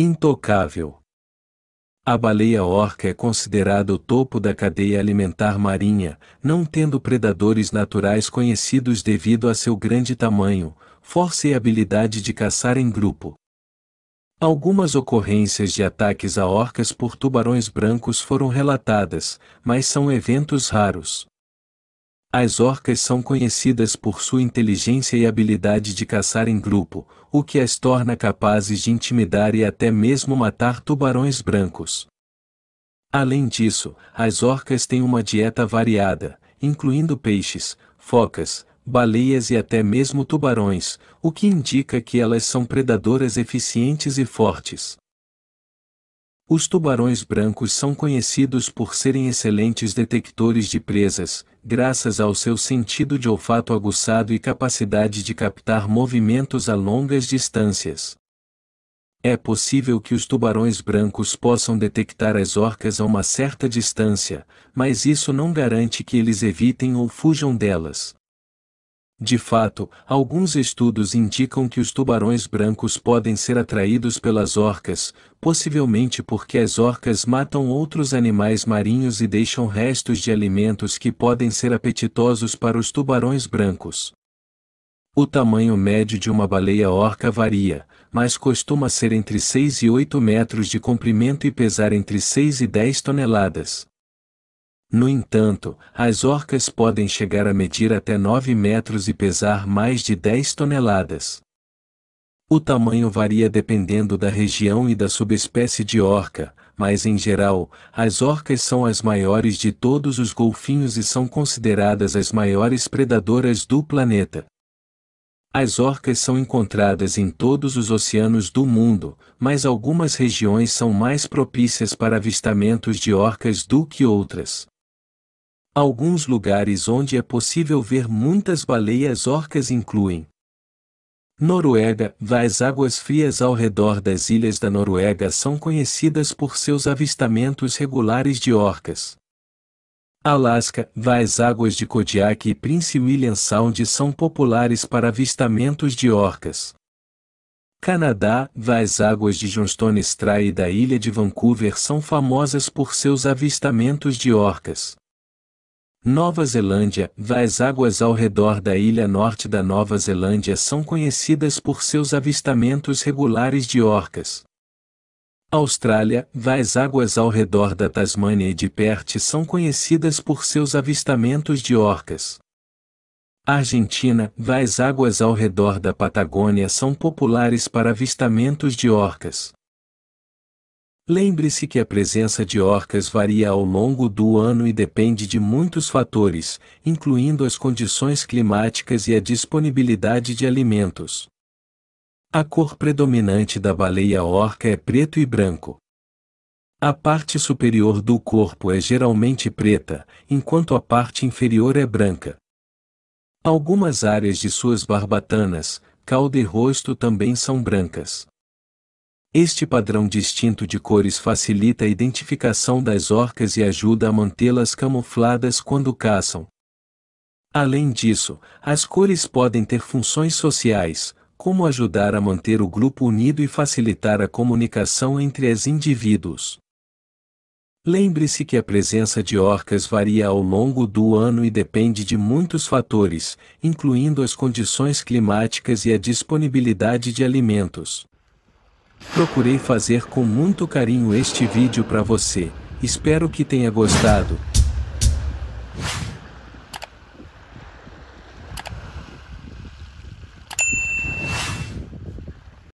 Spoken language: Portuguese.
Intocável. A baleia orca é considerada o topo da cadeia alimentar marinha, não tendo predadores naturais conhecidos devido a seu grande tamanho, força e habilidade de caçar em grupo. Algumas ocorrências de ataques a orcas por tubarões brancos foram relatadas, mas são eventos raros. As orcas são conhecidas por sua inteligência e habilidade de caçar em grupo, o que as torna capazes de intimidar e até mesmo matar tubarões brancos. Além disso, as orcas têm uma dieta variada, incluindo peixes, focas, baleias e até mesmo tubarões, o que indica que elas são predadoras eficientes e fortes. Os tubarões brancos são conhecidos por serem excelentes detectores de presas, graças ao seu sentido de olfato aguçado e capacidade de captar movimentos a longas distâncias. É possível que os tubarões brancos possam detectar as orcas a uma certa distância, mas isso não garante que eles evitem ou fujam delas. De fato, alguns estudos indicam que os tubarões brancos podem ser atraídos pelas orcas, possivelmente porque as orcas matam outros animais marinhos e deixam restos de alimentos que podem ser apetitosos para os tubarões brancos. O tamanho médio de uma baleia orca varia, mas costuma ser entre 6 e 8 metros de comprimento e pesar entre 6 e 10 toneladas. No entanto, as orcas podem chegar a medir até 9 metros e pesar mais de 10 toneladas. O tamanho varia dependendo da região e da subespécie de orca, mas em geral, as orcas são as maiores de todos os golfinhos e são consideradas as maiores predadoras do planeta. As orcas são encontradas em todos os oceanos do mundo, mas algumas regiões são mais propícias para avistamentos de orcas do que outras. Alguns lugares onde é possível ver muitas baleias orcas incluem Noruega, as águas frias ao redor das ilhas da Noruega são conhecidas por seus avistamentos regulares de orcas. Alasca, as águas de Kodiak e Prince William Sound são populares para avistamentos de orcas. Canadá, as águas de Johnston Strait e da ilha de Vancouver são famosas por seus avistamentos de orcas. Nova Zelândia, as águas ao redor da ilha norte da Nova Zelândia são conhecidas por seus avistamentos regulares de orcas. Austrália, as águas ao redor da Tasmânia e de Perth são conhecidas por seus avistamentos de orcas. Argentina, as águas ao redor da Patagônia são populares para avistamentos de orcas. Lembre-se que a presença de orcas varia ao longo do ano e depende de muitos fatores, incluindo as condições climáticas e a disponibilidade de alimentos. A cor predominante da baleia orca é preto e branco. A parte superior do corpo é geralmente preta, enquanto a parte inferior é branca. Algumas áreas de suas barbatanas, cauda e rosto também são brancas. Este padrão distinto de cores facilita a identificação das orcas e ajuda a mantê-las camufladas quando caçam. Além disso, as cores podem ter funções sociais, como ajudar a manter o grupo unido e facilitar a comunicação entre os indivíduos. Lembre-se que a presença de orcas varia ao longo do ano e depende de muitos fatores, incluindo as condições climáticas e a disponibilidade de alimentos. Procurei fazer com muito carinho este vídeo para você. Espero que tenha gostado.